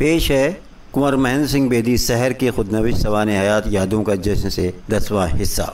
पेश है कुंवर महेंद्र सिंह बेदी शहर के खुदनविश सवान हयात यादों का जश्न से दसवां हिस्सा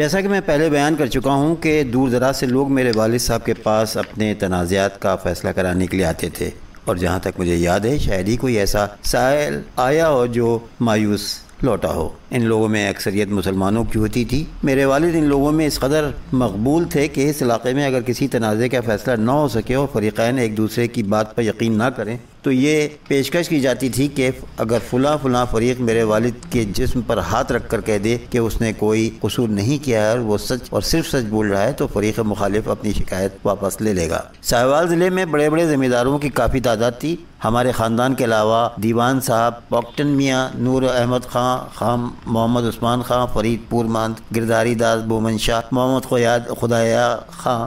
जैसा कि मैं पहले बयान कर चुका हूं कि दूर दराज से लोग मेरे वालिद साहब के पास अपने तनाज़ात का फ़ैसला कराने के लिए आते थे और जहां तक मुझे याद है शायद ही कोई ऐसा सायल आया हो जो मायूस लौटा हो इन लोगों में अक्सरियत मुसलमानों की होती थी मेरे वालिद इन लोगों में इस कदर मकबूल थे कि इस इलाके में अगर किसी तनाज़े का फ़ैसला ना हो सके और फ़रीक़ैन एक दूसरे की बात पर यकीन ना करें तो ये पेशकश की जाती थी कि अगर फला फला फरीक मेरे वालिद के जिस्म पर हाथ रख कर कह दे कि उसने कोई कसूर नहीं किया है और वो सच और सिर्फ सच बोल रहा है तो फरीक मुखालिफ अपनी शिकायत वापस ले लेगा साहिवाल ज़िले में बड़े बड़े ज़मींदारों की काफ़ी तादाद थी हमारे ख़ानदान के अलावा दीवान साहब पॉक्टन मियाँ नूर अहमद खां खाम मोहम्मद उस्मान खां फरीद पूरमांद गिरदारी दास बोमन शाह मोहम्मद खुयाद खुदाया खां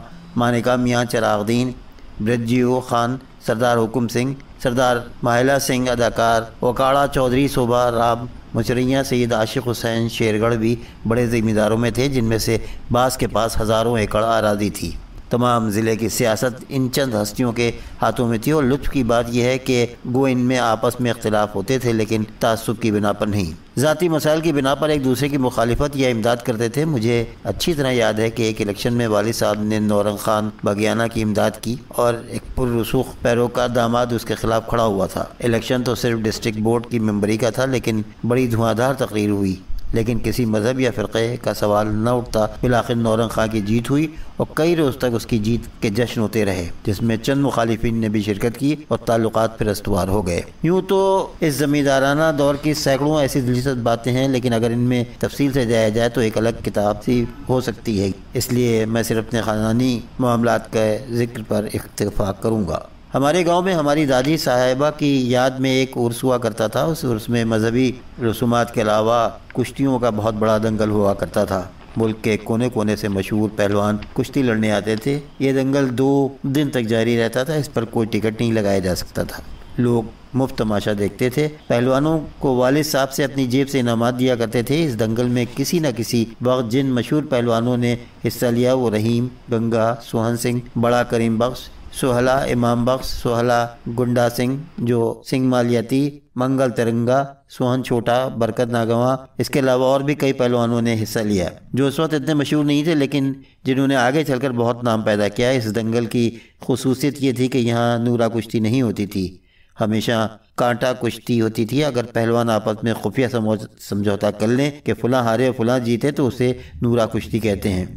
मानिका मियाँ चरागदीन ब्रजियो खान सरदार हुकुम सिंह सरदार माहिला सिंह अदाकार वकाड़ा चौधरी शोभा राम मुचरिया सैद आशिक हुसैन शेरगढ़ भी बड़े ज़िम्मेदारों में थे जिनमें से बास के पास हज़ारों एकड़ आराधी थी तमाम ज़िले की सियासत इन चंद हस्तियों के हाथों में थी और लुत्फ की बात यह है कि गो इनमें आपस में इख्तलाफ होते थे लेकिन तसब की बिना पर नहीं ज़ाती मसाइल की बिना पर एक दूसरे की मुखालफत या इमदाद करते थे मुझे अच्छी तरह याद है कि एक इलेक्शन में वाली साहब ने नौरंग खान बगियाना की इमदाद की और एक पुरसूख पैरोकार दामाद उसके खिलाफ खड़ा हुआ था इलेक्शन तो सिर्फ डिस्ट्रिक्ट बोर्ड की मेम्बरी का था लेकिन बड़ी धुआंधार तकरीर हुई लेकिन किसी मज़हब या फिर का सवाल न उठता बिलाखिर नौरंग खां की जीत हुई और कई रोज़ तक उसकी जीत के जश्न होते रहे जिसमें चंद मुखालिफिन ने भी शिरकत की और ताल्लुक फिर अस्तवार हो गए यूँ तो इस ज़मींदाराना दौर की सैकड़ों ऐसी दिलचस्प बातें हैं लेकिन अगर इनमें तफसील से जाया जाए तो एक अलग किताब सी हो सकती है इसलिए मैं सिर्फ अपने ख़ानदानी मामला का जिक्र पर इतफाक़ करूँगा हमारे गांव में हमारी दादी साहिबा की याद में एक उर्स हुआ करता था उस उर्स में मजहबी रसूमात के अलावा कुश्तियों का बहुत बड़ा दंगल हुआ करता था मुल्क के कोने कोने से मशहूर पहलवान कुश्ती लड़ने आते थे ये दंगल दो दिन तक जारी रहता था इस पर कोई टिकट नहीं लगाया जा सकता था लोग मुफ्त तमाशा देखते थे पहलवानों को वाल साहब से अपनी जेब से इनामत दिया करते थे इस दंगल में किसी न किसी वक्त जिन मशहूर पहलवानों ने हिस्सा लिया वो रहीम गंगा सोहन सिंह बड़ा करीम बख्श सोहला इमाम बख्श सोहला गुंडा सिंह जो सिंह मालियाती मंगल तिरंगा सोहन छोटा बरकत नागवा इसके अलावा और भी कई पहलवानों ने हिस्सा लिया जो उस वक्त इतने मशहूर नहीं थे लेकिन जिन्होंने आगे चलकर बहुत नाम पैदा किया इस दंगल की खसूसियत ये थी कि यहाँ नूरा कुश्ती नहीं होती थी हमेशा कांटा कुश्ती होती थी अगर पहलवान आपस में खुफिया समझौता कर लें कि फलाँ हारे फलां जीते तो उसे नूरा कुश्ती कहते हैं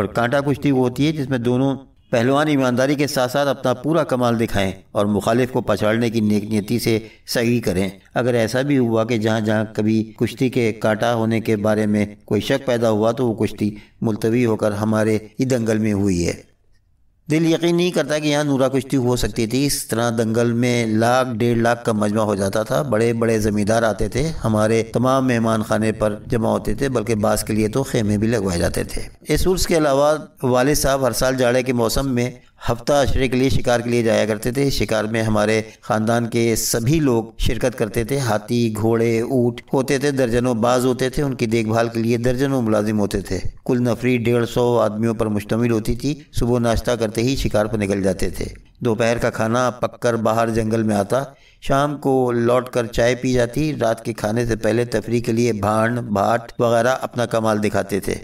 और कांटा कुश्ती वो होती है जिसमें दोनों पहलवान ईमानदारी के साथ साथ अपना पूरा कमाल दिखाएं और मुखालिफ को पछाड़ने की नेक नीति से सही करें अगर ऐसा भी हुआ कि जहाँ जहाँ कभी कुश्ती के काटा होने के बारे में कोई शक पैदा हुआ तो वो कुश्ती मुलतवी होकर हमारे ही दंगल में हुई है दिल यकीन नहीं करता कि यहाँ नूरा कुश्ती हो सकती थी इस तरह दंगल में लाख डेढ़ लाख का मजमा हो जाता था बड़े बड़े ज़मींदार आते थे हमारे तमाम मेहमान खाने पर जमा होते थे बल्कि बास के लिए तो खेमे भी लगवाए जाते थे इस उर्स के अलावा वाले साहब हर साल जाड़े के मौसम में हफ्ता अशरे के लिए शिकार के लिए जाया करते थे शिकार में हमारे ख़ानदान के सभी लोग शिरकत करते थे हाथी घोड़े ऊँट होते थे दर्जनों बाज होते थे उनकी देखभाल के लिए दर्जनों मुलाजिम होते थे कुल नफरी डेढ़ सौ आदमियों पर मुश्तमिल होती थी सुबह नाश्ता करते ही शिकार पर निकल जाते थे दोपहर का खाना पककर बाहर जंगल में आता शाम को लौट कर चाय पी जाती रात के खाने से पहले तफरी के लिए भांड भाट वगैरह अपना कमाल दिखाते थे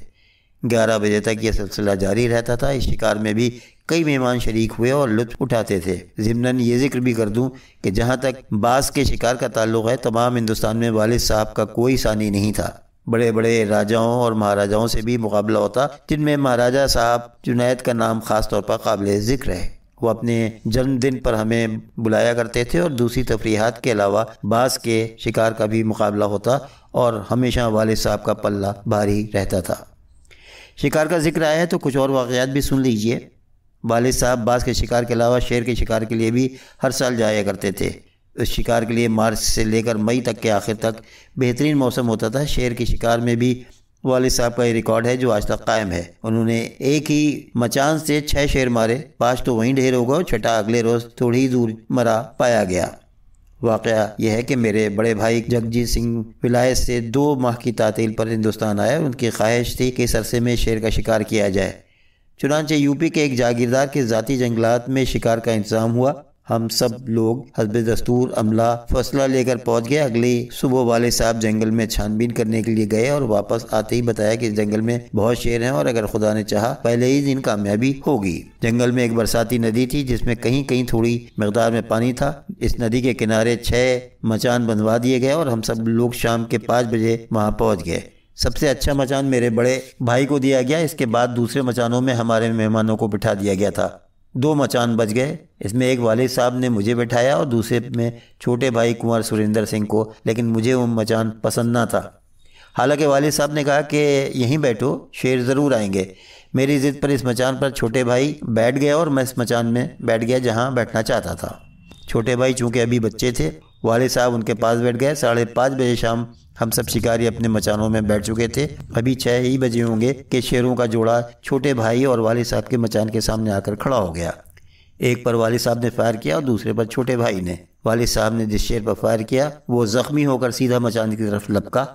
ग्यारह बजे तक ये सिलसिला जारी रहता था इस शिकार में भी कई मेहमान शरीक हुए और लुत्फ उठाते थे ज़िमनन ये जिक्र भी कर दूं कि जहाँ तक बास के शिकार का ताल्लुक है तमाम हिंदुस्तान में वालिद साहब का कोई सानी नहीं था बड़े बड़े राजाओं और महाराजाओं से भी मुकाबला होता जिनमें महाराजा साहब जुनैद का नाम ख़ास तौर पर काबिल ज़िक्र है वो अपने जन्मदिन पर हमें बुलाया करते थे और दूसरी तफरीहत के अलावा बास के शिकार का भी मुकाबला होता और हमेशा वाले साहब का पल्ला भारी रहता था शिकार का जिक्र आया है तो कुछ और वाक़ात भी सुन लीजिए वाले साहब बास के शिकार के अलावा शेर के शिकार के लिए भी हर साल जाया करते थे उस शिकार के लिए मार्च से लेकर मई तक के आखिर तक बेहतरीन मौसम होता था शेर के शिकार में भी वाले साहब का ये रिकॉर्ड है जो आज तक कायम है उन्होंने एक ही मचान से छः शेर मारे पाँच तो वहीं ढेर हो और छठा अगले रोज़ थोड़ी ही दूर मरा पाया गया वाक़ यह है कि मेरे बड़े भाई जगजीत सिंह विलायत से दो माह की तातील पर हिंदुस्तान आए उनकी ख्वाहिश थी कि इस अरसे में शेर का शिकार किया जाए चुनानचे यूपी के एक जागीरदार के ज़ाती जंगलात में शिकार का इंतज़ाम हुआ हम सब लोग हजब दस्तूर अमला फसला लेकर पहुंच गए अगले सुबह वाले साहब जंगल में छानबीन करने के लिए गए और वापस आते ही बताया कि जंगल में बहुत शेर हैं और अगर खुदा ने चाहा पहले ही दिन कामयाबी होगी जंगल में एक बरसाती नदी थी जिसमें कहीं कहीं थोड़ी मकदार में पानी था इस नदी के किनारे छः मचान बंधवा दिए गए और हम सब लोग शाम के पाँच बजे वहाँ पहुँच गए सबसे अच्छा मचान मेरे बड़े भाई को दिया गया इसके बाद दूसरे मचानों में हमारे मेहमानों को बिठा दिया गया था दो मचान बच गए इसमें एक वालिद साहब ने मुझे बैठाया और दूसरे में छोटे भाई कुंवर सुरेंद्र सिंह को लेकिन मुझे वो मचान पसंद ना था हालांकि वालिद साहब ने कहा कि यहीं बैठो शेर ज़रूर आएंगे मेरी ज़िद पर इस मचान पर छोटे भाई बैठ गए और मैं इस मचान में बैठ गया जहाँ बैठना चाहता था छोटे भाई चूँकि अभी बच्चे थे वाले साहब उनके पास बैठ गए साढ़े पाँच बजे शाम हम सब शिकारी अपने मचानों में बैठ चुके थे अभी छः ही बजे होंगे कि शेरों का जोड़ा छोटे भाई और वाले साहब के मचान के सामने आकर खड़ा हो गया एक पर वाले साहब ने फायर किया और दूसरे पर छोटे भाई ने वाले साहब ने जिस शेर पर फायर किया वो जख्मी होकर सीधा मचान की तरफ लपका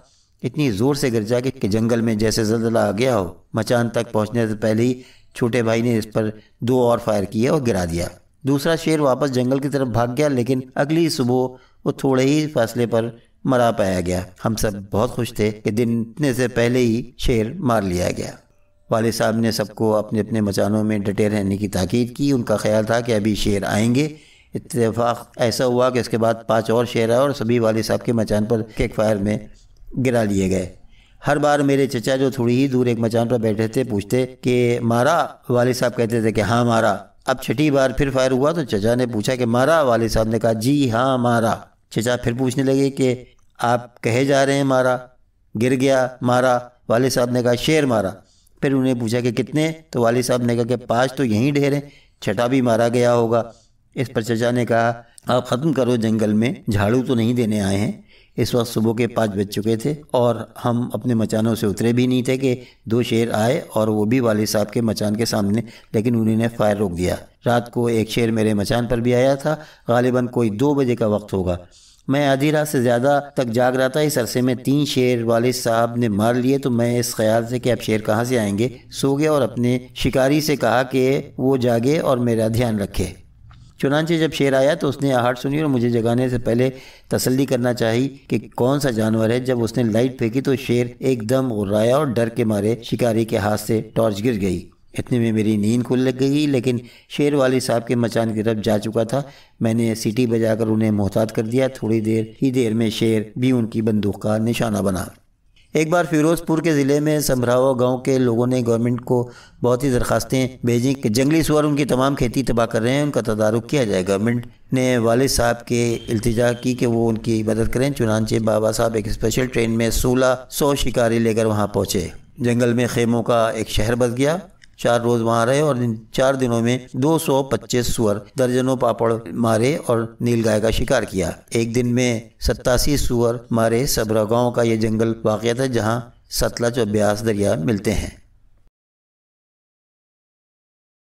इतनी ज़ोर से गिर जा कि जंगल में जैसे जल्दला आ गया हो मचान तक पहुंचने से पहले ही छोटे भाई ने इस पर दो और फायर किए और गिरा दिया दूसरा शेर वापस जंगल की तरफ भाग गया लेकिन अगली सुबह वो थोड़े ही फासले पर मरा पाया गया हम सब बहुत खुश थे कि दिन इतने से पहले ही शेर मार लिया गया वाले साहब ने सबको अपने अपने मचानों में डटे रहने की ताकीद की उनका ख्याल था कि अभी शेर आएंगे इतफाक़ ऐसा हुआ कि इसके बाद पांच और शेर आए और सभी वाले साहब के मचान पर केक फायर में गिरा लिए गए हर बार मेरे चचा जो थोड़ी ही दूर एक मचान पर बैठे थे पूछते कि मारा वाले साहब कहते थे कि हाँ मारा अब छठी बार फिर फायर हुआ तो चचा ने पूछा कि मारा वाले साहब ने कहा जी हाँ मारा चचा फिर पूछने लगे कि आप कहे जा रहे हैं मारा गिर गया मारा वाले साहब ने कहा शेर मारा फिर उन्हें पूछा कि कितने तो वाले साहब ने कहा कि पाँच तो यहीं ढेर हैं छठा भी मारा गया होगा इस पर चचा ने कहा आप ख़त्म करो जंगल में झाड़ू तो नहीं देने आए हैं इस वक्त सुबह के पाँच बज चुके थे और हम अपने मचानों से उतरे भी नहीं थे कि दो शेर आए और वो भी वाले साहब के मचान के सामने लेकिन उन्होंने फायर रोक दिया रात को एक शेर मेरे मचान पर भी आया था गालिबा कोई दो बजे का वक्त होगा मैं आधी रात से ज़्यादा तक जाग रहा था इस अरसे में तीन शेर वाले साहब ने मार लिए तो मैं इस ख्याल से कि अब शेर कहाँ से आएंगे सो गया और अपने शिकारी से कहा कि वो जागे और मेरा ध्यान रखे चुनाचे जब शेर आया तो उसने आहट सुनी और मुझे जगाने से पहले तसल्ली करना चाहिए कि कौन सा जानवर है जब उसने लाइट फेंकी तो शेर एकदम उर्राया और डर के मारे शिकारी के हाथ से टॉर्च गिर गई इतने में मेरी नींद खुल लग गई लेकिन शेर वाले साहब के मचान की तरफ जा चुका था मैंने सीटी बजाकर उन्हें मोहतात कर दिया थोड़ी देर ही देर में शेर भी उनकी बंदूक का निशाना बना एक बार फिरोजपुर के ज़िले में सम्भरावा गांव के लोगों ने गवर्नमेंट को बहुत ही दरखास्तें भेजी कि जंगली सुअर उनकी तमाम खेती तबाह कर रहे हैं उनका तदारुक किया जाए गवर्नमेंट ने वाले साहब के अल्तजा की कि वो उनकी मदद करें चुनानचे बाबा साहब एक स्पेशल ट्रेन में सोलह सौ शिकारी लेकर वहाँ पहुँचे जंगल में खेमों का एक शहर बस गया चार रोज वहाँ रहे और इन चार दिनों में 225 सुअर दर्जनों पापड़ मारे और नील गाय का शिकार किया एक दिन में सत्तासी सुअर मारे सबरा गांव का ये जंगल वाक़ है जहाँ सतलज और ब्यास दरिया मिलते हैं